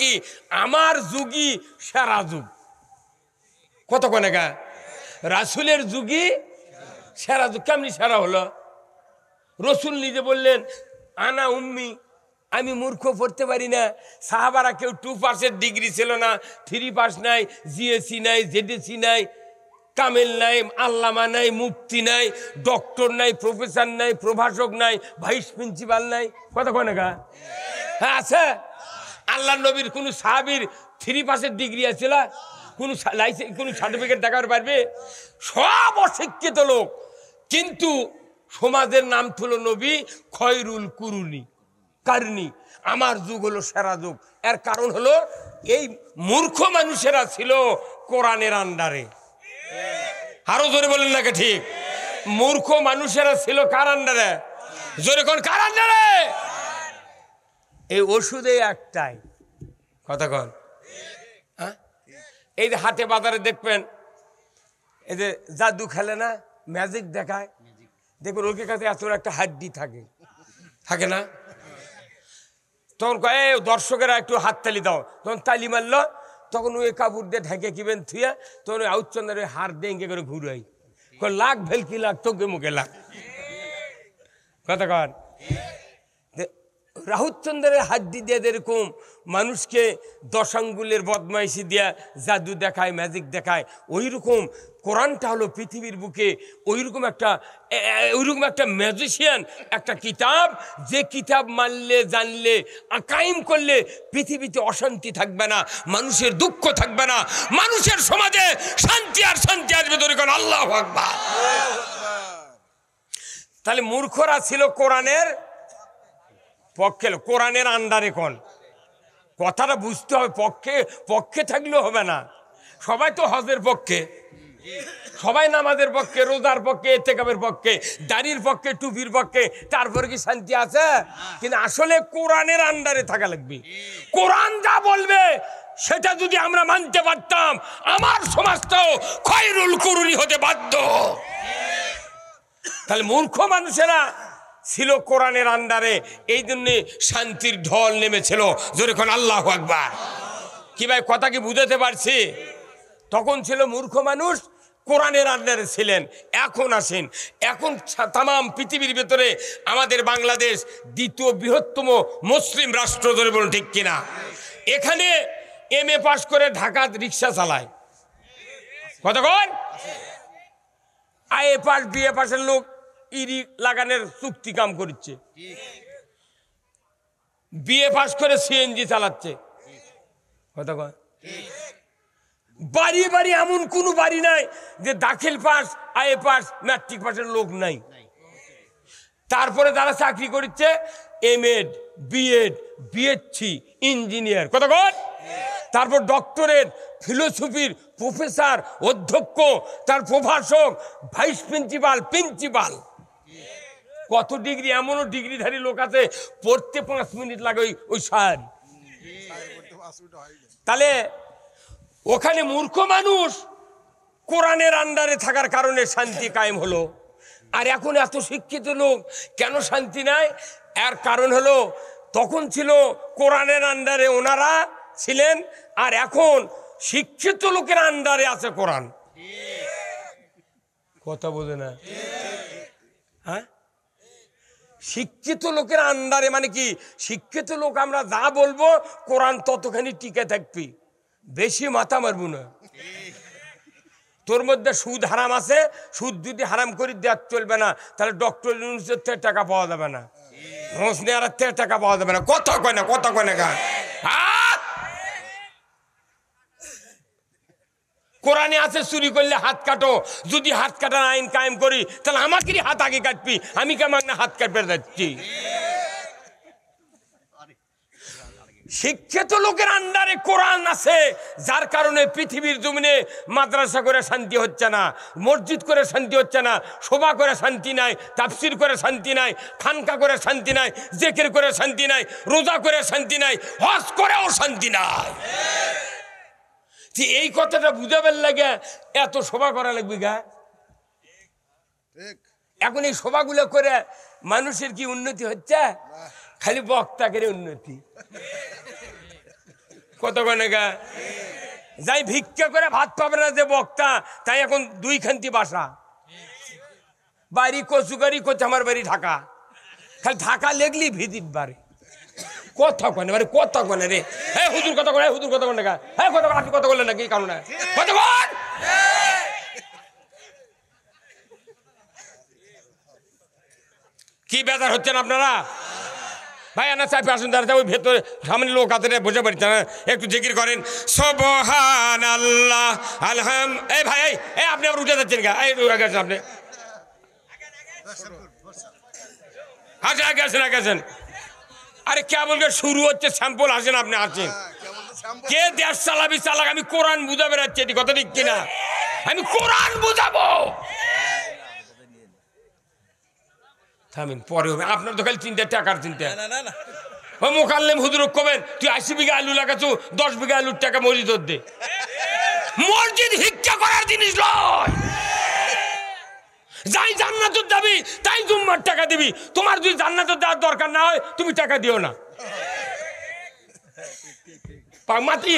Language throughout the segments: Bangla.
কি আমার যুগই সারা যুগ কত গা রাসুলের যুগই সারা যুগ কেমনি সারা হলো রসুল নিজে বললেন আনা উম্মি আমি মূর্খ পড়তে পারি না সাহাবারা কেউ টু পার্সের ডিগ্রি ছিল না থ্রি পার্স নাই জিএসি নাই জেডিসি নাই কামেল নাই আল্লামা নাই মুফতি নাই ডক্টর নাই প্রফেসর নাই প্রভাষক নাই ভাইস প্রিন্সিপাল নাই কথা কনে গা হ্যাঁ আছে আল্লাহ নবীর কোনো সাহাবির থ্রি পাসের ডিগ্রি আছিল কোনো লাইসেন্স কোনো সার্টিফিকেট দেখাতে পারবে সব অশিক্ষিত লোক কিন্তু সমাজের নাম ছিল নবী খয়রুল কুরুনি কারণী আমার যুগ হলো সেরা যুগ এর কারণ হলো এই মূর্খ মানুষেরা ছিল কোরআনের আন্ডারে আরো জোরে বললেন নাকি ঠিক মূর্খ মানুষেরা ছিল কার আন্ডারে জোরে কোন কার আন্ডারে এই ওষুধে একটাই কথা কর হ্যাঁ এই যে হাটে বাজারে দেখবেন এই যে জাদু খেলে না ম্যাজিক দেখায় দেখবেন ওকে কাছে এত একটা হাড্ডি থাকে থাকে না তখন কয়ে দর্শকেরা একটু হাত তালি দাও তখন তালি মারলো তখন ওই কাপড় দিয়ে ঢেকে কিবেন থুয়ে তখন ওই আউচন্দ্রের ওই হার দিয়ে করে ঘুরাই লাখ ভেলকি লাগ তোকে মুখে লাগ কথা কর রাহুচন্দ্রের হাড্ডি দিয়ে যেরকম মানুষকে দশ আঙ্গুলের বদমাইশি দিয়া জাদু দেখায় ম্যাজিক দেখায় ওই রকম কোরআনটা হলো পৃথিবীর বুকে ওইরকম একটা ওইরকম একটা ম্যাজিশিয়ান একটা কিতাব যে কিতাব মানলে জানলে আকাইম করলে পৃথিবীতে অশান্তি থাকবে না মানুষের দুঃখ থাকবে না মানুষের সমাজে শান্তি আর শান্তি আসবে তৈরি করেন আল্লাহ তাহলে মূর্খরা ছিল কোরআনের পক্ষে কোরআনের আন্ডারে কোন কথাটা বুঝতে হবে পক্ষে পক্ষে থাকলেও হবে না সবাই তো হজের পক্ষে সবাই নামাজের পক্ষে রোজার পক্ষে এতেকাবের পক্ষে দাঁড়ির পক্ষে টুপির পক্ষে তারপর কি শান্তি আছে কিন্তু আসলে কোরআনের আন্ডারে থাকা লাগবে কোরআন যা বলবে সেটা যদি আমরা মানতে পারতাম আমার সমাজটাও খয়রুল কুরুনি হতে বাধ্য তাহলে মূর্খ মানুষেরা ছিল কোরআনের আন্ডারে এই জন্যে শান্তির ঢল নেমেছিল যেরকম আল্লাহ আকবার কি ভাই কথা কি বুঝাতে পারছি তখন ছিল মূর্খ মানুষ কোরআনের আন্ডারে ছিলেন এখন আসেন এখন তাম পৃথিবীর ভেতরে আমাদের বাংলাদেশ দ্বিতীয় বৃহত্তম মুসলিম রাষ্ট্র ধরে বলুন ঠিক কিনা এখানে এম এ পাশ করে ঢাকা রিক্সা চালায় কতক্ষণ I A pass B A পাশের লোক ইরি লাগানের চুক্তি কাম করছে বিএ পাস করে সিএনজি চালাচ্ছে কথা কয় বাড়ি বাড়ি এমন কোনো বাড়ি নাই যে দাখিল পাস আয়ে পাস ম্যাট্রিক পাসের লোক নাই তারপরে তারা চাকরি করছে M Ed BEd BSc engineer কথা কন তারপর ডক্টরেট ফিলোসফির প্রফেসর অধ্যক্ষ তার প্রভাষক ভাইস প্রিন্সিপাল প্রিন্সিপাল কত ডিগ্রি এমনও ডিগ্রিধারী লোক আছে পড়তে পাঁচ মিনিট লাগে ওই ওই সার তাহলে ওখানে মূর্খ মানুষ কোরআনের আন্ডারে থাকার কারণে শান্তি কায়েম হলো আর এখন এত শিক্ষিত লোক কেন শান্তি নাই এর কারণ হলো তখন ছিল কোরআনের আন্ডারে ওনারা ছিলেন আর এখন শিক্ষিত লোকের আন্ডারে আছে কোরআন কথা বোঝে না হ্যাঁ শিক্ষিত লোকের আন্ডারে মানে কি শিক্ষিত লোক আমরা যা বলবো কোরআন ততখানি টিকে থাকবি বেশি মাথা মারব না তোর মধ্যে সুদ হারাম আছে সুদ যদি হারাম করি দেওয়ার চলবে না তাহলে ডক্টর ইউনিভার্সিটির থেকে টাকা পাওয়া যাবে না হোস নেয়ার থেকে টাকা পাওয়া যাবে না কথা কয় না কথা কয় না গা হ্যাঁ? কোরআনে আছে চুরি করলে হাত কাটো যদি হাত কাটার আইন কায়েম করি তাহলে আমাকে হাত আগে কাটবি আমি কেমন না হাত কাটবে যাচ্ছি শিক্ষিত লোকের আন্ডারে কোরআন আছে যার কারণে পৃথিবীর জমিনে মাদ্রাসা করে শান্তি হচ্ছে না মসজিদ করে শান্তি হচ্ছে না শোভা করে শান্তি নাই তাফসির করে শান্তি নাই খানকা করে শান্তি নাই জেকের করে শান্তি নাই রোজা করে শান্তি নাই হজ করেও শান্তি নাই এই কথাটা বুঝাবার লাগে এত শোভা করা লাগবে গা এখন এই শোভাগুলো করে মানুষের কি উন্নতি হচ্ছে খালি বক্তাকের উন্নতি কত গা যাই ভিক্ষা করে ভাত পাবে না যে বক্তা তাই এখন দুই খান্তি বাসা বাড়ি কচুকারি করছে আমার বাড়ি ঢাকা খালি ঢাকা লেগলি ভিদিন বাড়ি কথা কয় আরে কথা কয় রে হে হুজুর কথা কয় হুজুর কথা কয় না হে কথা আপনি কথা বললেন নাকি কারণ কথা বল কি বেজার হচ্ছেন আপনারা ভাই আনা সাহেব আসুন দাঁড়াতে ওই ভেতরে সামনে লোক হাতে বোঝা পড়ছে না একটু জিকির করেন সোবহান আল্লাহ আলহাম এই ভাই এই আপনি আবার উঠে যাচ্ছেন গা এই গেছেন আপনি আচ্ছা আগে গেছেন আরে কেবল শুরু হচ্ছে স্যাম্পল আসেন আপনি আসেন হ্যাঁ, কে দেশ চালাবি চালাক আমি কোরআন বুঝাবে বেড়াচ্ছি এটি কথা ঠিক কিনা আমি কোরআন বুঝাবো থামিন পরে হবে আপনার তো খালি চিন্তা টাকার চিন্তা ও মোকাল্লেম হুদুর কবেন তুই আশি বিঘা আলু লাগাচ্ছ দশ বিঘা আলুর টাকা মসজিদ দে মসজিদ ভিক্ষা করার জিনিস নয় যাই জান্নাতের দাবি তাই জুম্মার টাকা দিবি তোমার যদি জান্নাতের দেওয়ার দরকার না হয় তুমি টাকা দিও না মাতি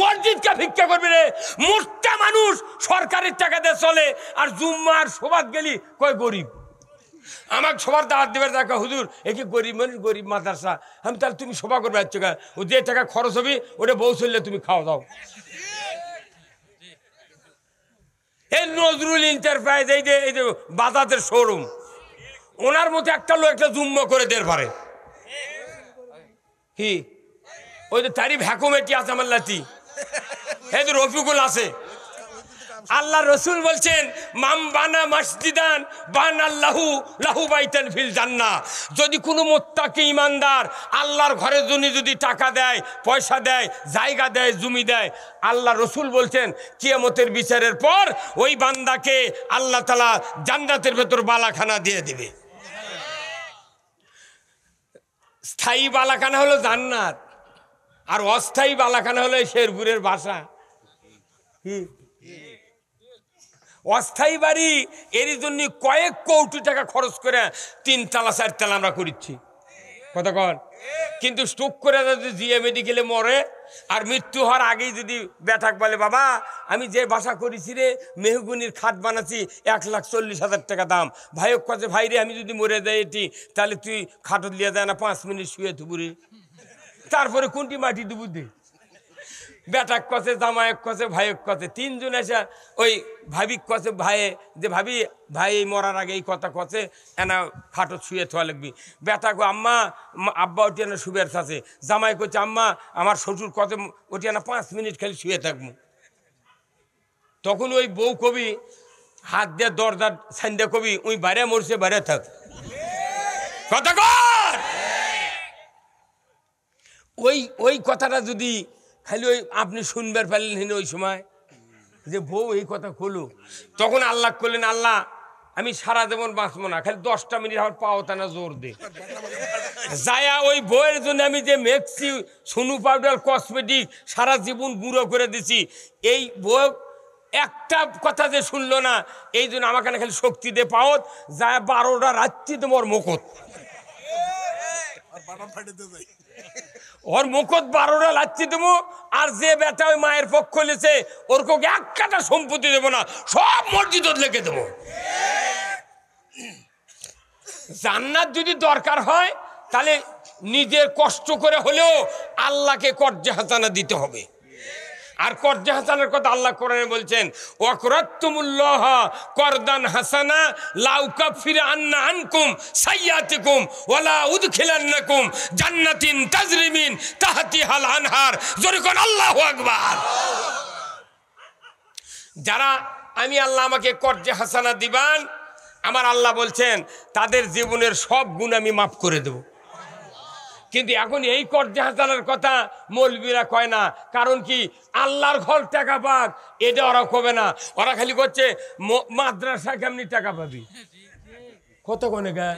মসজিদকে ভিক্ষা করবি রে মোটটা মানুষ সরকারের টাকা দিয়ে চলে আর জুম্মার সোবাদ গেলি কয় গরিব আমাকে সবার দাওয়াত দেবে দেখা হুজুর একে গরিব মানুষ গরিব মাদ্রাসা আমি তাহলে তুমি সভা করবে ও যে টাকা খরচ হবে ওটা বউ চললে তুমি খাওয়া দাও এই নজরুল ইন্টারপ্রাইজ এই যে এই যে বাজাজের শোরুম ওনার মধ্যে একটা লোক একটা জুম্ম করে দের পারে কি ওই যে তারই ভ্যাকুমেটি আছে আমার লাতি এই যে রফিকুল আছে আল্লাহ রসুল বলছেন মাম বানা বান আল্লাহু লাহু বাইতেন ফিল জান্না যদি কোনো মোত্তাকে ইমানদার আল্লাহর ঘরের জন্য যদি টাকা দেয় পয়সা দেয় জায়গা দেয় জমি দেয় আল্লাহ রসুল বলছেন কিয়ামতের বিচারের পর ওই বান্দাকে আল্লাহ তালা জান্নাতের ভেতর বালাখানা দিয়ে দিবে স্থায়ী বালাখানা হলো জান্নাত আর অস্থায়ী বালাখানা হলো শেরপুরের বাসা হুম অস্থায়ী বাড়ি এর জন্য কয়েক কোটি টাকা খরচ করে তিন চার তালা আমরা করিচ্ছি কতক্ষণ কিন্তু স্টুক করে যদি জিএ মেডিকেলে মরে আর মৃত্যু হওয়ার আগেই যদি ব্যাঠাক বলে বাবা আমি যে বাসা করেছি রে মেহগুনির খাট বানাচ্ছি এক লাখ চল্লিশ হাজার টাকা দাম ভাইক কাছে ভাই রে আমি যদি মরে যাই এটি তাহলে তুই খাটত লিয়া দেয় না পাঁচ মিনিট শুয়ে থুবুরে তারপরে কোনটি মাটি দুবু দে বেটাক কষে জামায়ক কষে ভাইক কছে তিনজন এসে ওই ভাবি কছে ভাইয়ে যে ভাবি ভাই মরার আগে এই কথা কছে এনা খাটো শুয়ে থা লাগবি বেটা কো আম্মা আব্বা ওটি এনে শুভের থাকে জামাই কচ্ছে আম্মা আমার শ্বশুর কথে ওটি এনে পাঁচ মিনিট খালি শুয়ে থাকবো তখন ওই বউ কবি হাত দিয়ে দরজার সান্দে কবি ওই বাইরে মরছে বাইরে থাক কথা কর ওই ওই কথাটা যদি খালি ওই আপনি শুনবার পারলেন হিনে ওই সময় যে বউ এই কথা খুলু তখন আল্লাহ করলেন আল্লাহ আমি সারা দেবন বাঁচবো না খালি দশটা মিনিট আমার না জোর দে যায়া ওই বইয়ের জন্য আমি যে মেক্সি সোনু পাউডার কসমেটিক সারা জীবন গুঁড়ো করে দিছি এই বউ একটা কথা যে শুনলো না এই জন্য আমাকে না খালি শক্তি দে পাওত যায় বারোটা রাত্রি তোমার মকত ওর মুখত বারোটা লাচ্ছি তুমি আর যে বেটা ওই মায়ের পক্ষ লেছে ওর কোকে এক কাটা সম্পত্তি দেবো না সব মসজিদত লেগে দেবো জান্নাত যদি দরকার হয় তাহলে নিজের কষ্ট করে হলেও আল্লাহকে কর্জে হাসানা দিতে হবে আর করজা হাসানের কথা আল্লাহ কোরআনে বলছেন ওয়াকুরাত্তুমুল্লাহ করদান হাসানা লাউকা ফিরে আন্না আনকুম সাইয়াতিকুম ওয়ালা উদখিলান্নাকুম জান্নাতিন তাজরিমিন তাহাতি হাল আনহার জরিকন আল্লাহ আকবার যারা আমি আল্লাহ আমাকে করজে হাসানা দিবান আমার আল্লাহ বলছেন তাদের জীবনের সব গুণ আমি মাফ করে দেবো কিন্তু এখন এই কর হাসানের কথা মৌলবীরা কয় না কারণ কি আল্লাহর ঘর টাকা পাক এটা ওরা কবে না ওরা খালি করছে মাদ্রাসা কেমনি টাকা পাবি কত কনে গা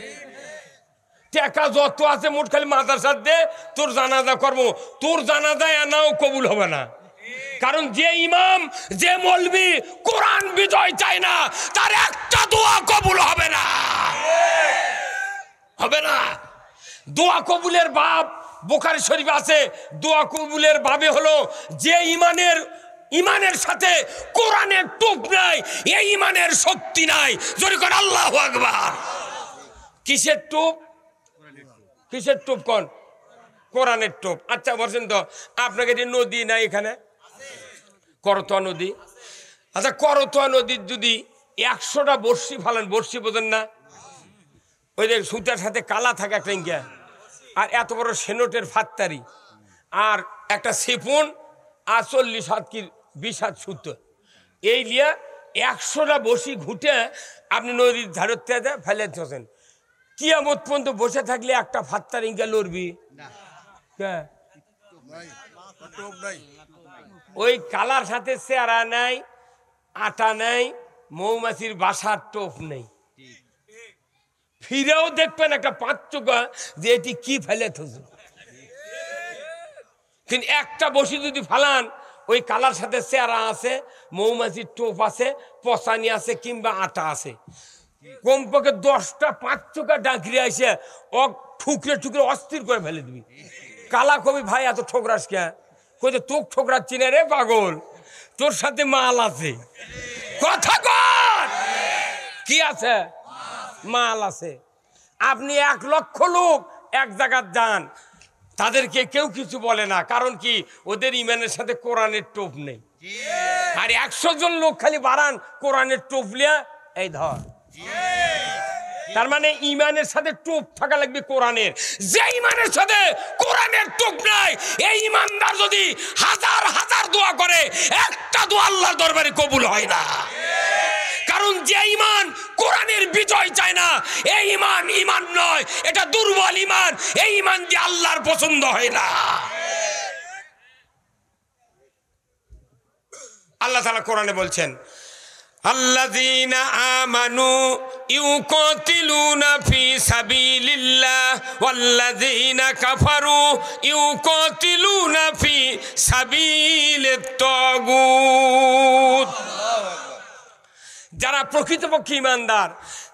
টাকা যত আছে মোট খালি মাদ্রাসার দে তোর জানাজা করবো তোর জানাজায় এনাও কবুল হবে না কারণ যে ইমাম যে মলবি কোরআন বিজয় চায় না তার একটা দোয়া কবুল হবে না হবে না দোয়া কবুলের বাপ বোখারি শরীফ আছে দোয়া কবুলের বাবে হলো যে ইমানের ইমানের সাথে কোরআনের টুপ নাই এই ইমানের শক্তি নাই যদি কর আল্লাহ আকবার কিসের টুপ কিসের টুপ কন কোরআনের টুপ আচ্ছা বলছেন তো আপনাকে যে নদী নাই এখানে করতোয়া নদী আচ্ছা করতোয়া নদীর যদি একশোটা বর্ষি ফালেন বর্ষি বোঝেন না ওই যে সুতার সাথে কালা থাকে একটা ট্যাঙ্কা আর এত বড় সেনোটের ফাত্তারি আর একটা সিপুন আর চল্লিশ হাত কি বিশ হাত সুতো এই লিয়া একশোটা বসি ঘুটে আপনি নদীর ধারত ফেলে কি কিয়ামত পর্যন্ত বসে থাকলে একটা ফাত্তার ইঙ্গা লড়বি ওই কালার সাথে চেহারা নাই আটা নাই মৌমাছির বাসার টোপ নেই ফিরেও দেখবেন একটা পাঁচচোকা যে এটি কি ফেলে থুজু কিন্তু একটা বসি যদি ফালান ওই কালার সাথে চেহারা আছে মৌমাছির টোপ আছে পচানি আছে কিংবা আটা আছে কমপক্ষে দশটা পাঁচ টুকা ডাকরি আসে ও ঠুকরে ঠুকরে অস্থির করে ফেলে দিবি কালা কবি ভাই এত ঠোকরাস কে কে তোর ঠোকরা চিনে রে পাগল তোর সাথে মাল আছে কথা কি আছে মাল আছে আপনি এক লক্ষ লোক এক জায়গার যান তাদেরকে কেউ কিছু বলে না কারণ কি ওদের ইমানের সাথে কোরআনের টোপ নেই আর একশো জন লোক খালি বাড়ান কোরআনের টোপ লিয়া এই ধর তার মানে ইমানের সাথে টোপ থাকা লাগবে কোরআনের যে ইমানের সাথে কোরআনের টোপ নাই এই ইমানদার যদি হাজার হাজার দোয়া করে একটা দোয়া আল্লাহর দরবারে কবুল হয় না কারণ যে ইমান কোরআনের বিজয় চায় না এই ইমান ইমান নয় এটা দুর্বল ইমান এই ইমান যে আল্লাহর পছন্দ হয় না আল্লাহ তালা কোরআনে বলছেন আল্লাহ যারা প্রকৃতপক্ষে ইমানদার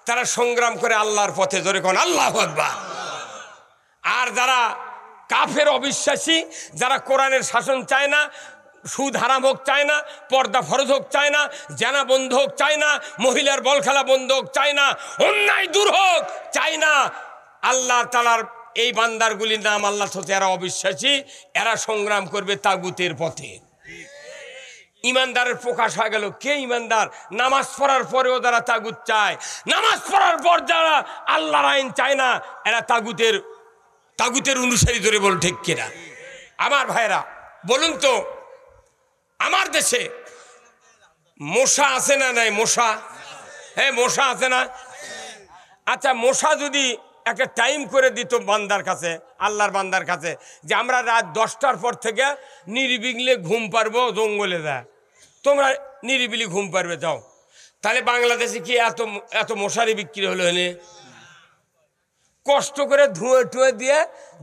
তারা সংগ্রাম করে আল্লাহর পথে জোরে কোন আল্লাহ আকবার আর যারা কাফের অবিশ্বাসী যারা কোরআনের শাসন চায় না সুদ হারাম হোক চায় না পর্দা ফরজ হোক চায় না জানা বন্ধ হোক চায় না মহিলার বল খেলা বন্ধ হোক চায় না অন্যায় দূর হোক চায় না আল্লাহ তালার এই বান্দারগুলির নাম আল্লাহ সাথে এরা অবিশ্বাসী এরা সংগ্রাম করবে তাগুতের পথে ইমানদারের প্রকাশ হয়ে গেল কে ইমানদার নামাজ পড়ার পরেও তারা তাগুত চায় নামাজ পড়ার পর যারা আল্লাহর আইন চায় না এরা তাগুতের তাগুতের অনুসারী ধরে বল ঠিক কিনা আমার ভাইরা বলুন তো আমার দেশে মশা আছে না নাই মশা হ্যাঁ মশা আছে না আচ্ছা মশা যদি একটা টাইম করে দিত বান্দার কাছে আল্লাহর বান্দার কাছে যে আমরা রাত দশটার পর থেকে নিরিবিঘ্নে ঘুম পারবো জঙ্গলে যায় তোমরা নিরিবিলি ঘুম পারবে যাও তাহলে বাংলাদেশে কি এত এত মশারি বিক্রি হলো এনে কষ্ট করে ধুয়ে টুয়ে দিয়ে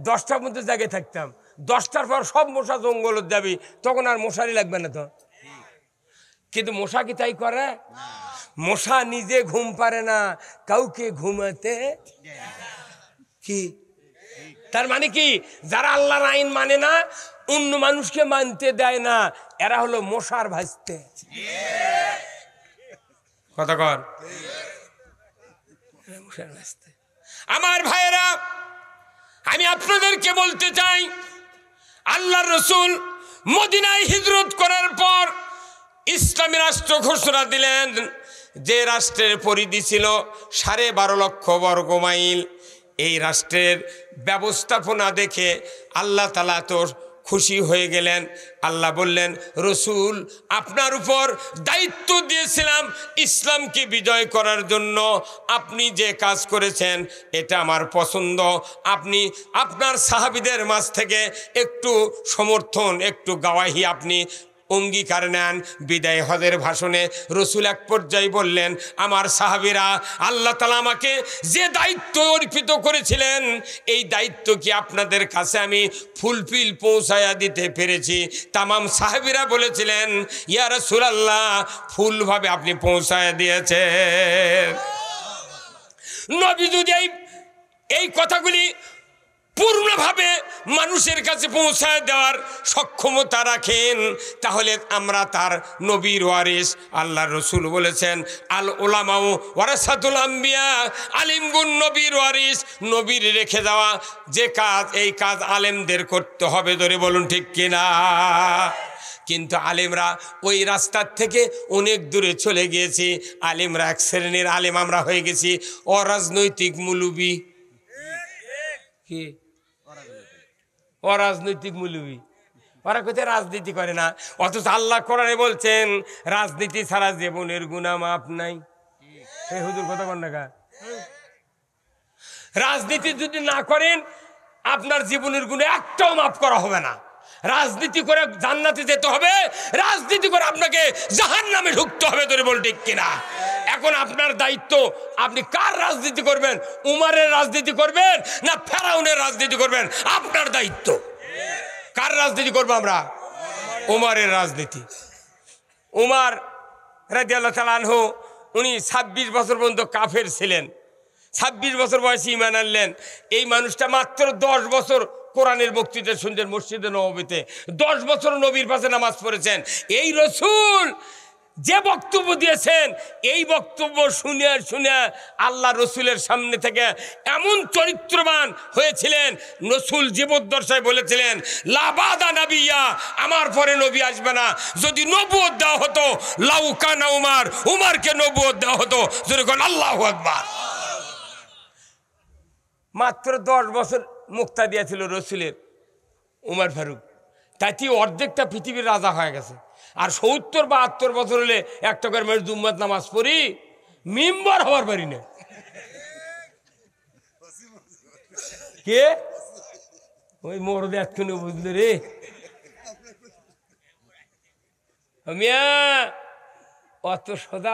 দশটার মধ্যে জাগে থাকতাম দশটার পর সব মশা জঙ্গলের যাবি তখন আর মশারি লাগবে না তো কিন্তু মশা কি তাই করে মশা নিজে ঘুম পারে না কাউকে ঘুমাতে কি তার মানে কি যারা আল্লাহর আইন মানে না অন্য মানুষকে মানতে দেয় না এরা হলো মশার ভাজতে কথা কর আমার ভাইয়েরা আমি আপনাদেরকে বলতে চাই আল্লাহ রসুল মদিনায় হিজরত করার পর ইসলামী রাষ্ট্র ঘোষণা দিলেন যে রাষ্ট্রের পরিধি ছিল সাড়ে বারো লক্ষ বর্গ মাইল এই রাষ্ট্রের ব্যবস্থাপনা দেখে আল্লাহ তালা তোর খুশি হয়ে গেলেন আল্লাহ বললেন রসুল আপনার উপর দায়িত্ব দিয়েছিলাম ইসলামকে বিজয় করার জন্য আপনি যে কাজ করেছেন এটা আমার পছন্দ আপনি আপনার সাহাবিদের মাছ থেকে একটু সমর্থন একটু গাওয়াহি আপনি অঙ্গীকার নেন বিদায় হজের ভাষণে রসুল এক পর্যায়ে বললেন আমার সাহাবিরা আল্লাহ তালা আমাকে যে দায়িত্ব অর্পিত করেছিলেন এই দায়িত্ব কি আপনাদের কাছে আমি ফুলফিল পৌঁছায়া দিতে পেরেছি তামাম সাহাবিরা বলেছিলেন ইয়া রসুল আল্লাহ ফুলভাবে আপনি পৌঁছায় দিয়েছেন নবী যদি এই কথাগুলি পূর্ণভাবে মানুষের কাছে পৌঁছায় দেওয়ার সক্ষমতা রাখেন তাহলে আমরা তার নবীর ওয়ারিস আল্লাহ রসুল বলেছেন আল ওলামাও ওয়ারাসাতুল আম্বিয়া আলিমগুন নবীর ওয়ারিস নবীর রেখে দেওয়া যে কাজ এই কাজ আলেমদের করতে হবে ধরে বলুন ঠিক কিনা কিন্তু আলেমরা ওই রাস্তার থেকে অনেক দূরে চলে গিয়েছি আলেমরা এক শ্রেণীর আলেম আমরা হয়ে গেছি অরাজনৈতিক মুলুবি কি অরাজনৈতিক মূল্যবী ওরা কোথায় রাজনীতি করে না অথচ আল্লাহ কোরআনে বলছেন রাজনীতি ছাড়া জীবনের গুণা আপ নাই হুজুর কথা বল না রাজনীতি যদি না করেন আপনার জীবনের গুণে একটাও মাফ করা হবে না রাজনীতি করে জান্নাতে যেতে হবে রাজনীতি করে আপনাকে জাহান নামে ঢুকতে হবে ধরে বল ঠিক কিনা এখন আপনার দায়িত্ব আপনি কার রাজনীতি করবেন উমারের রাজনীতি করবেন না ফেরাউনের রাজনীতি করবেন আপনার দায়িত্ব কার রাজনীতি করবো আমরা উমারের রাজনীতি উমার রাজিয়াল্লাহ তালানহ উনি ছাব্বিশ বছর পর্যন্ত কাফের ছিলেন ছাব্বিশ বছর বয়সে ইমান আনলেন এই মানুষটা মাত্র দশ বছর কোরআনের বক্তৃতা শুনতেন মসজিদে নবীতে দশ বছর নবীর পাশে নামাজ পড়েছেন এই রসুল যে বক্তব্য দিয়েছেন এই বক্তব্য শুনে শুনে আল্লাহ রসুলের সামনে থেকে এমন চরিত্রবান হয়েছিলেন রসুল জীবদ্দশায় বলেছিলেন লাবাদা নাবিয়া আমার পরে নবী আসবে না যদি নবুয় দেওয়া হতো লাউকানা উমার উমারকে নবুয় দেওয়া হতো যেরকম আল্লাহ আকবার মাত্র দশ বছর মুক্তা দিয়েছিল রসুলের উমার ফারুক তাই অর্ধেকটা পৃথিবীর রাজা হয়ে গেছে আর সত্তর বা আত্তর বছর হলে এক টাকার মেয়ের দুম্মাত নামাজ পড়ি মেম্বার হওয়ার পারি না কে ওই মোর এতক্ষণে বুঝলে রে মিয়া অত সোজা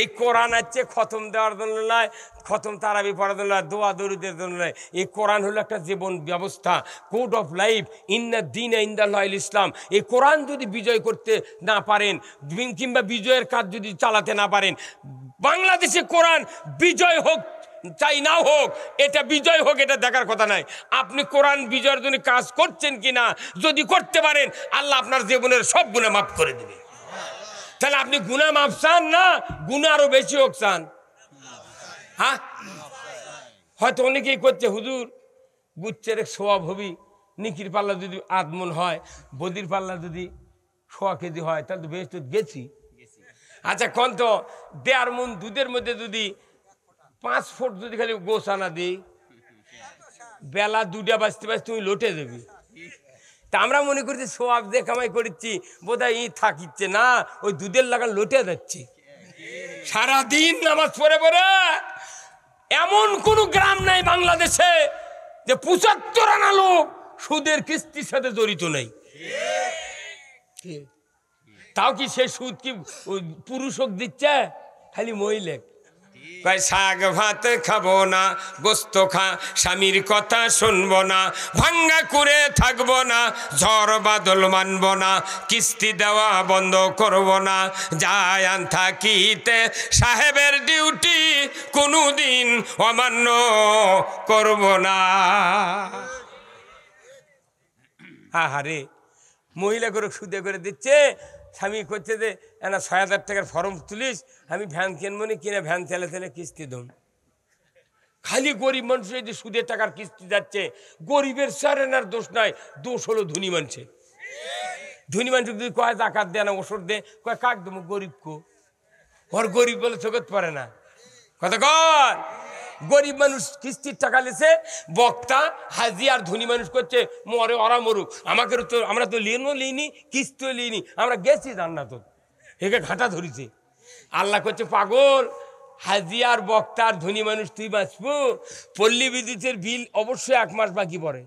এই কোরআন আছে খতম দেওয়ার জন্য নয় খতম তারাবি পড়ার জন্য নয় দোয়া দরিদের জন্য নয় এই কোরআন হলো একটা জীবন ব্যবস্থা কোড অফ লাইফ ইন্না দিন ইন্দাল ইসলাম এই কোরআন যদি বিজয় করতে না পারেন কিংবা বিজয়ের কাজ যদি চালাতে না পারেন বাংলাদেশে কোরআন বিজয় হোক চাই না হোক এটা বিজয় হোক এটা দেখার কথা নাই আপনি কোরআন বিজয়ের জন্য কাজ করছেন কি না যদি করতে পারেন আল্লাহ আপনার জীবনের সব গুণে মাফ করে দেবে তাহলে আপনি গুনা মাপ চান না গুনা আরো বেশি হোক চান হ্যাঁ হয়তো অনেকেই করছে হুজুর গুচ্ছের সোয়াব হবি নিকির পাল্লা যদি আদমন হয় বদির পাল্লা যদি সোয়া কেজি হয় তাহলে তো বেশ তো গেছি আচ্ছা কন্ত দেয়ার দেড় মন দুধের মধ্যে যদি পাঁচ ফুট যদি খালি গোসানা দিই বেলা দুটা বাজতে বাজতে তুমি লোটে দেবি তা আমরা মনে করছি সোয়াব দে কামাই করছি বোধহয় ই থাকিচ্ছে না ওই দুধের লাগা লোটে যাচ্ছে সারাদিন নামাজ পড়ে পড়ে এমন কোন গ্রাম নাই বাংলাদেশে যে পঁচাত্তর আনা লোক সুদের কিস্তির সাথে জড়িত নেই তাও কি সে সুদ কি পুরুষ হোক দিচ্ছে খালি মহিলা ভাই শাক ভাত খাবো না গোস্ত খা স্বামীর কথা শুনবো না ভাঙ্গা করে থাকবো না ঝড় বাদল মানবো না কিস্তি দেওয়া বন্ধ করব না যায় থাকিতে সাহেবের ডিউটি কোনো দিন অমান্য করব না আহারে মহিলা করে সুদে করে দিচ্ছে স্বামী করছে যে না ছয় হাজার টাকার ফর্ম তুলিস আমি ভ্যান কিনবো মনে কিনে ভ্যান তেলে তেলে কিস্তি দম খালি গরিব মানুষের যদি সুদের টাকার কিস্তি যাচ্ছে গরিবের সারেনার দোষ নয় দোষ হলো ধনী মানুষের ধনী মানুষ যদি কয় জাকাত দেয় না ওষুধ দে কয় কাক দেবো গরিব কো ওর গরিব বলে চোখত পারে না কথা কর গরিব মানুষ কিস্তির টাকা লেছে বক্তা হাজি আর ধনী মানুষ করছে মরে ওরা মরুক আমাকে তো আমরা তো লিনও লিনি কিস্তিও লিনি আমরা গেছি জান্নাত একে ঘাটা ধরিছে আল্লাহ করছে পাগল হাজিয়ার বক্তার ধনী মানুষ তুই বাঁচব পল্লী বিদ্যুতের বিল অবশ্যই এক মাস বাকি পড়ে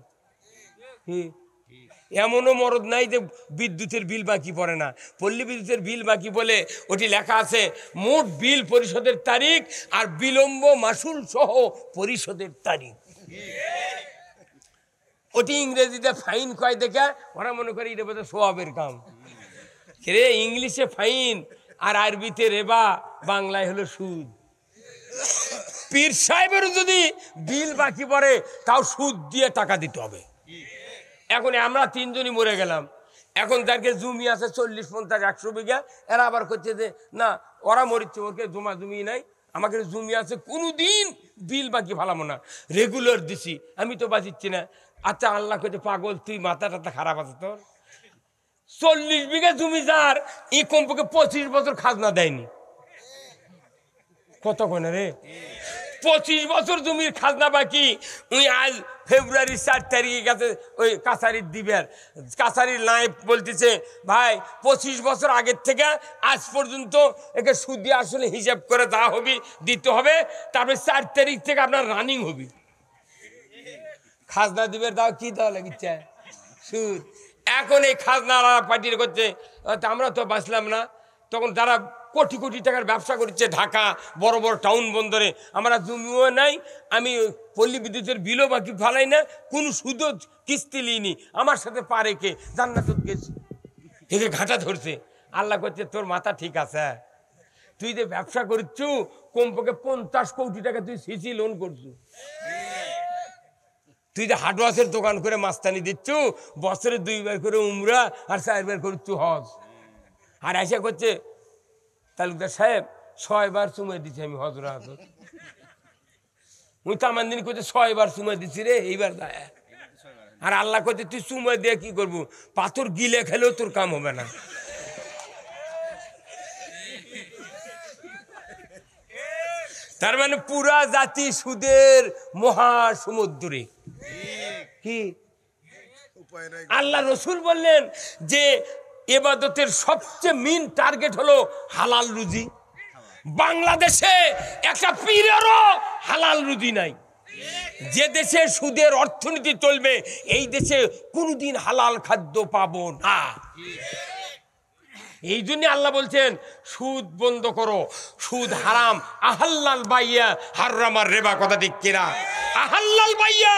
এমনও মরদ নাই যে বিদ্যুতের বিল বাকি পড়ে না পল্লী বিদ্যুতের বিল বাকি বলে ওটি লেখা আছে মোট বিল পরিশোধের তারিখ আর বিলম্ব মাসুল সহ পরিশোধের তারিখ ওটি ইংরেজিতে ফাইন কয় দেখে ওরা মনে করে এটা বোধহয় সোয়াবের কাম রে ইংলিশে ফাইন আর আরবিতে রেবা বাংলায় হলো সুদ পীর সাহেবের যদি বিল বাকি পড়ে তাও সুদ দিয়ে টাকা দিতে হবে এখন আমরা তিনজনই মরে গেলাম এখন তাকে জমি আছে চল্লিশ পঞ্চাশ একশো বিঘা এরা আবার করছে যে না ওরা মরিচ্ছে ওকে জমা জমি নাই আমাকে জমি আছে কোনো দিন বিল বাকি ফালাবো না রেগুলার দিছি আমি তো বাজিচ্ছি না আচ্ছা আল্লাহ করছে পাগল তুই মাথা টাথা খারাপ আছে তোর চল্লিশ বিঘা জমি যার এই কমপক্ষে পঁচিশ বছর খাজনা দেয়নি কত কনে রে পঁচিশ বছর জমির খাজনা বাকি উনি আজ ফেব্রুয়ারির চার তারিখে গেছে ওই কাছারির দিবের কাছারির লাইফ বলতেছে ভাই পঁচিশ বছর আগের থেকে আজ পর্যন্ত একে সুদি আসলে হিসাব করে দেওয়া হবে দিতে হবে তারপরে চার তারিখ থেকে আপনার রানিং হবে খাজনা দিবের দাও কি দেওয়া লাগিচ্ছে সুদ এখন এই খাজনা পার্টির করছে আমরা তো বাঁচলাম না তখন তারা কোটি কোটি টাকার ব্যবসা করছে ঢাকা বড় বড় টাউন বন্দরে আমরা জমিও নাই আমি পল্লী বিদ্যুতের বিলও বাকি ফালাই না কোনো সুদও কিস্তি নিইনি আমার সাথে পারে কে জান্নাত গেছি থেকে ঘাটা ধরছে আল্লাহ করছে তোর মাথা ঠিক আছে তুই যে ব্যবসা করছু কমপক্ষে পঞ্চাশ কোটি টাকা তুই সিসি লোন করছু তুই যে ওয়াশের দোকান করে মাস্তানি দিচ্ছ বছরে দুইবার করে উমরা আর চারবার করে তু হজ আর আশা করছে তালুকদার সাহেব ছয়বার সময় দিছি আমি হজরা হজর ওই তামান দিন করছে ছয়বার সময় দিছি রে এইবার দায় আর আল্লাহ করছে তুই সময় দিয়ে কি করবো পাথর গিলে খেলেও তোর কাম হবে না তার মানে পুরা জাতি সুদের মহাসমুদ্রিক কি আল্লাহ রসুল বললেন যে এবাদতের সবচেয়ে মেন টার্গেট হলো হালাল রুজি বাংলাদেশে একটা পীরেরও হালাল রুজি নাই যে দেশে সুদের অর্থনীতি চলবে এই দেশে কোনোদিন হালাল খাদ্য পাবো না এই জন্য আল্লাহ বলছেন সুদ বন্ধ করো সুদ হারাম আহাল্লাল বাইয়া হাররামার রেবা কথা দিক কিনা হাল্লাল ভাইয়া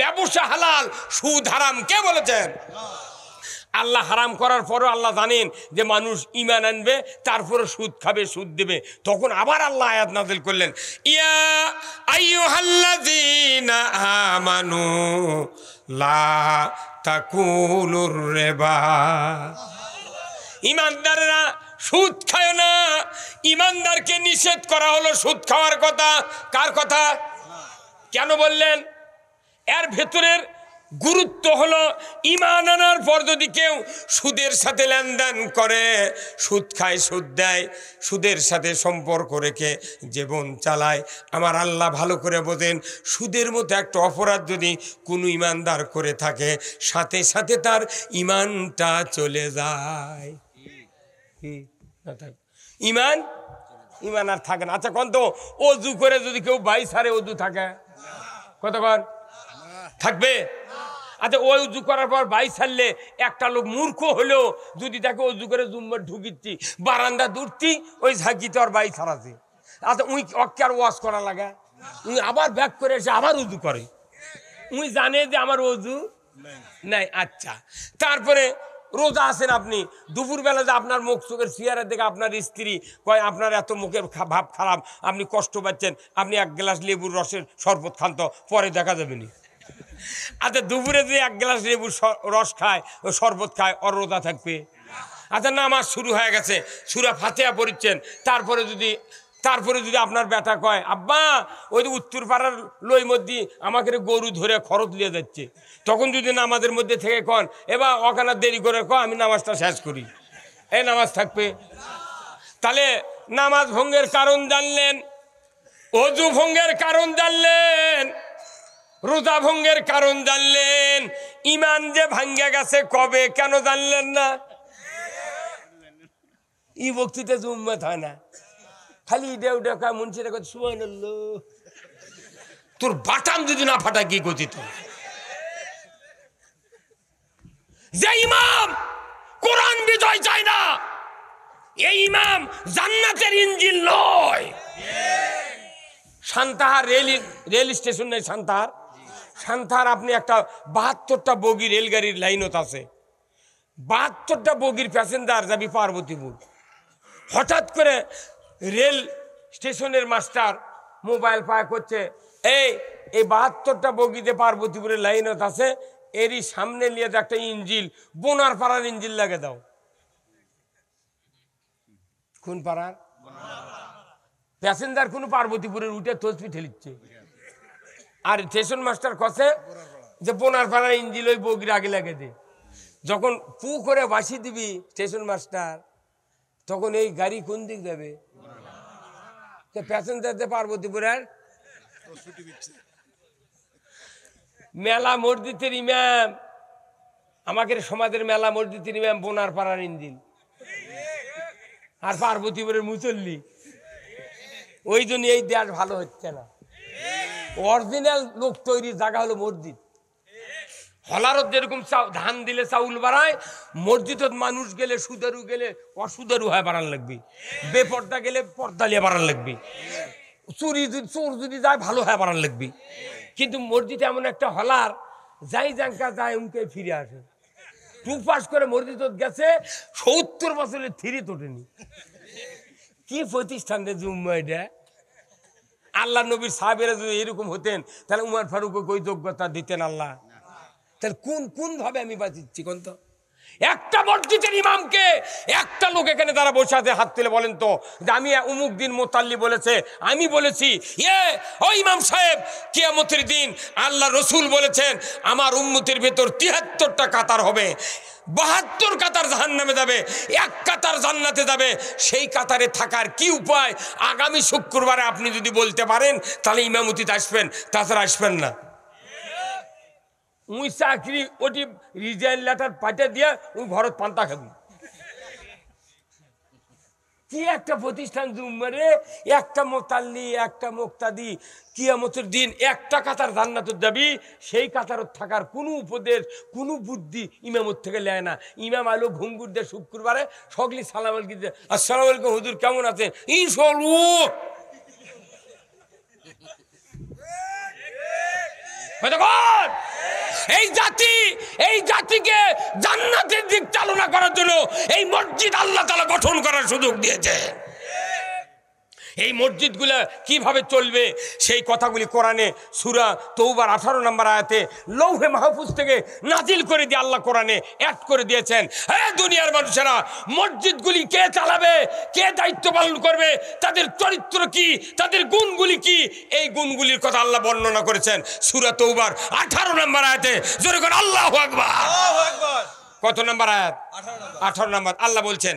ব্যবসা হালাল সুদ হারাম কে বলেছেন আল্লাহ হারাম করার পরও আল্লাহ জানেন যে মানুষ ইমান আনবে তারপরে সুদ খাবে সুদ দেবে তখন আবার আল্লাহ আয়াত নাজিল করলেন ইয়া আইয়ুহাল্লাযীনা আমানু লা তাকুলুর রেবা ইমানদাররা সুদ খায় না ইমানদারকে নিষেধ করা হলো সুদ খাওয়ার কথা কার কথা কেন বললেন এর ভেতরের গুরুত্ব হলো ইমান আনার পর যদি কেউ সুদের সাথে লেনদেন করে সুদ খায় সুদ দেয় সুদের সাথে সম্পর্ক রেখে জীবন চালায় আমার আল্লাহ ভালো করে বোঝেন সুদের মতো একটা অপরাধ যদি কোনো ইমানদার করে থাকে সাথে সাথে তার ইমানটা চলে যায় ইমান ইমান আর থাকে না আচ্ছা কোন তো অজু করে যদি কেউ বাই সারে অজু থাকে কতক্ষণ থাকবে আচ্ছা ওই উজু করার পর বাই সারলে একটা লোক মূর্খ হলেও যদি তাকে উজু করে জুম্মার ঢুকিচ্ছি বারান্দা দূরতি ওই ঝাঁকি আর বাই ছাড়াছে আচ্ছা উই অক্কে আর ওয়াশ করা লাগে উনি আবার ব্যাক করে এসে আবার উজু করে উনি জানে যে আমার অজু নাই আচ্ছা তারপরে রোজা আছেন আপনি দুপুরবেলা যে আপনার মুখ চোখের চেয়ারের দিকে আপনার স্ত্রী কয় আপনার এত মুখের ভাব খারাপ আপনি কষ্ট পাচ্ছেন আপনি এক গ্লাস লেবুর রসের শরবত খান তো পরে দেখা যাবে নি আচ্ছা দুপুরে যদি এক গ্লাস লেবুর রস খায় শরবত খায় অর রোজা থাকবে আচ্ছা নামাজ শুরু হয়ে গেছে সুরা ফাতেয়া পড়িচ্ছেন তারপরে যদি তারপরে যদি আপনার বেটা কয় আব্বা ওই যে উত্তর পাড়ার লই মধ্যে আমাকে গরু ধরে খরচ দিয়ে যাচ্ছে তখন যদি নামাজের মধ্যে থেকে কন এবার অকানা দেরি করে ক আমি নামাজটা শেষ করি এই নামাজ থাকবে তাহলে নামাজ ভঙ্গের কারণ জানলেন অজু ভঙ্গের কারণ জানলেন রোজা ভঙ্গের কারণ জানলেন ইমান যে ভাঙ্গে গেছে কবে কেন জানলেন না ই বক্তৃতা জুম্মত হয় না খালি দেউ দেখা মুন্সি কথা সময় নিল তোর বাটাম যদি না ফাটা কি গতি তোর যে ইমাম কোরআন বিজয় চায় না এই ইমাম জান্নাতের ইঞ্জিন নয় সান্তাহার রেল রেল স্টেশন নেই সান্তাহার সান্তাহার আপনি একটা বাহাত্তরটা বগি রেলগাড়ির লাইনত আছে বাহাত্তরটা বগির প্যাসেঞ্জার যাবি পার্বতীপুর হঠাৎ করে রেল স্টেশনের মাস্টার মোবাইল পায় করছে এই এই বাহাত্তরটা বগিতে পার্বতীপুরের লাইনত আছে এরই সামনে নিয়ে একটা ইঞ্জিল বোনার পাড়ার ইঞ্জিল লাগে দাও কোন পাড়ার প্যাসেঞ্জার কোনো পার্বতীপুরের উঠে তসবি ঠেলিচ্ছে আর স্টেশন মাস্টার কছে যে বোনার পাড়ার ইঞ্জিল ওই বগির আগে লাগে দে যখন পু করে বাসি দিবি স্টেশন মাস্টার তখন এই গাড়ি কোন দিক যাবে যে প্যাসেঞ্জারদের পার্বতীপুরের মেলা মসজিদের ইম্যাম আমাকে সমাজের মেলা মসজিদের ইম্যাম বোনার পাড়ার ইন্দিল আর পার্বতীপুরের মুসল্লি ওই জন্য এই দেশ ভালো হচ্ছে না অরিজিনাল লোক তৈরির জায়গা হলো মসজিদ হলারত যেরকম ধান দিলে চাউল বাড়ায় মসজিদত মানুষ গেলে সুদারু গেলে অসুদারু হয় বাড়ান লাগবে বেপর্দা গেলে পর্দা নিয়ে বাড়ান লাগবে চুরি চোর যদি যায় ভালো হয় বাড়ান লাগবে কিন্তু মসজিদ এমন একটা হলার যাই জাঙ্কা যায় উনকে ফিরে আসে টু পাস করে মসজিদত গেছে সত্তর বছরের থিরি তোটেনি কি প্রতিষ্ঠান রে জুম্মা আল্লাহ নবীর সাহেবেরা যদি এরকম হতেন তাহলে উমার ফারুক ওই যোগ্যতা দিতেন আল্লাহ তাহলে কোন কোনভাবে আমি বাঁচিচ্ছি কোন তো একটা মসজিদের ইমামকে একটা লোক এখানে তারা বসে আছে হাত তুলে বলেন তো যে আমি উমুক দিন মোতাল্লি বলেছে আমি বলেছি এ ও ইমাম সাহেব কিয়ামতের দিন আল্লাহ রসুল বলেছেন আমার উন্মতির ভেতর তিয়াত্তরটা কাতার হবে বাহাত্তর কাতার জাহান্নামে যাবে এক কাতার জান্নাতে যাবে সেই কাতারে থাকার কি উপায় আগামী শুক্রবারে আপনি যদি বলতে পারেন তাহলে ইমামতিতে আসবেন তাছাড়া আসবেন না উই চাকরি ওটি রিজাইন লেটার পাঠিয়ে দিয়ে উই ভরত পান্তা খাবি কি একটা প্রতিষ্ঠান জুমারে একটা মোতাল্লি একটা মোক্তাদি কিয়ামতের দিন একটা কাতার জান্নাতের দাবি সেই কাতার থাকার কোনো উপদেশ কোনো বুদ্ধি ইমামত থেকে লেয় না ইমাম আলো ঘুঙ্গুর দেয় শুক্রবারে সকলি সালাম আলকি আসসালাম আলাইকুম হুজুর কেমন আছে ই সরু হয়তো এই জাতি এই জাতিকে জান্নাতের দিক চালনা করার জন্য এই মসজিদ আল্লাহ তালা গঠন করার সুযোগ দিয়েছে এই মসজিদগুলো কিভাবে চলবে সেই কথাগুলি কোরআনে সুরা তৌবার আঠারো নম্বর আয়াতে লৌহে মাহফুজ থেকে নাজিল করে দিয়ে আল্লাহ কোরআনে অ্যাড করে দিয়েছেন হ্যাঁ দুনিয়ার মানুষেরা মসজিদগুলি কে চালাবে কে দায়িত্ব পালন করবে তাদের চরিত্র কি তাদের গুণগুলি কি এই গুণগুলির কথা আল্লাহ বর্ণনা করেছেন সুরা তৌবার আঠারো নম্বর আয়াতে জোরে করে আল্লাহ আকবার কত নম্বর আয়াত আঠারো নম্বর আল্লাহ বলছেন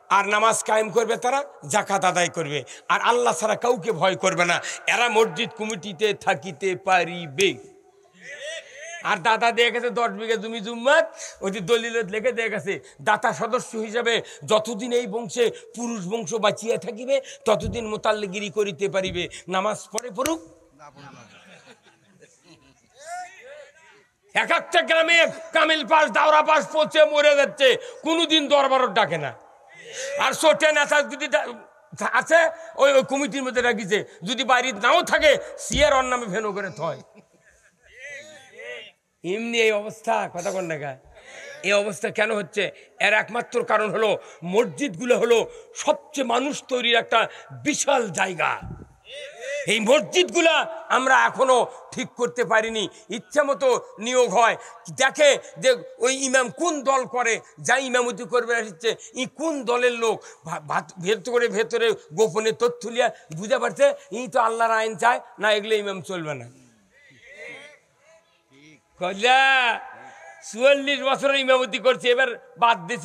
আর নামাজ কায়েম করবে তারা জাকাত আদায় করবে আর আল্লাহ ছাড়া কাউকে ভয় করবে না এরা মসজিদ কমিটিতে থাকিতে পারিবে আর দাদা দিয়ে গেছে দশ বিঘে জমি জুম্মাত ওই যে দলিলত লেখে দেখে গেছে দাতা সদস্য হিসাবে যতদিন এই বংশে পুরুষ বংশ বাঁচিয়ে থাকিবে ততদিন মোতাল্লিগিরি করিতে পারিবে নামাজ পড়ে পড়ুক এক একটা গ্রামে কামিল পাশ দাওরা পাশ পচে মরে যাচ্ছে কোনোদিন দরবারও ডাকে না আর সোটে নেতা যদি আছে ওই ওই কমিটির মধ্যে রাখিছে যদি বাড়ির নাও থাকে সিয়ার অন্য নামে ফেনো করে থয় এমনি এই অবস্থা কথা কন দেখা এই অবস্থা কেন হচ্ছে এর একমাত্র কারণ হলো মসজিদগুলো হলো সবচেয়ে মানুষ তৈরির একটা বিশাল জায়গা এই মসজিদগুলা আমরা এখনো ঠিক করতে পারিনি ইচ্ছা মতো নিয়োগ হয় দেখে যে ওই ইমাম কোন দল করে যা ইমামতি করবে আসছে ই কোন দলের লোক ভেতরে ভেতরে গোপনে তথ্য লিয়া বুঝে পারছে ই তো আল্লাহর আইন চায় না এগুলো ইমাম চলবে না কল্যা চুয়াল্লিশ বছরের ইমামতি করছে এবার বাদ দিছি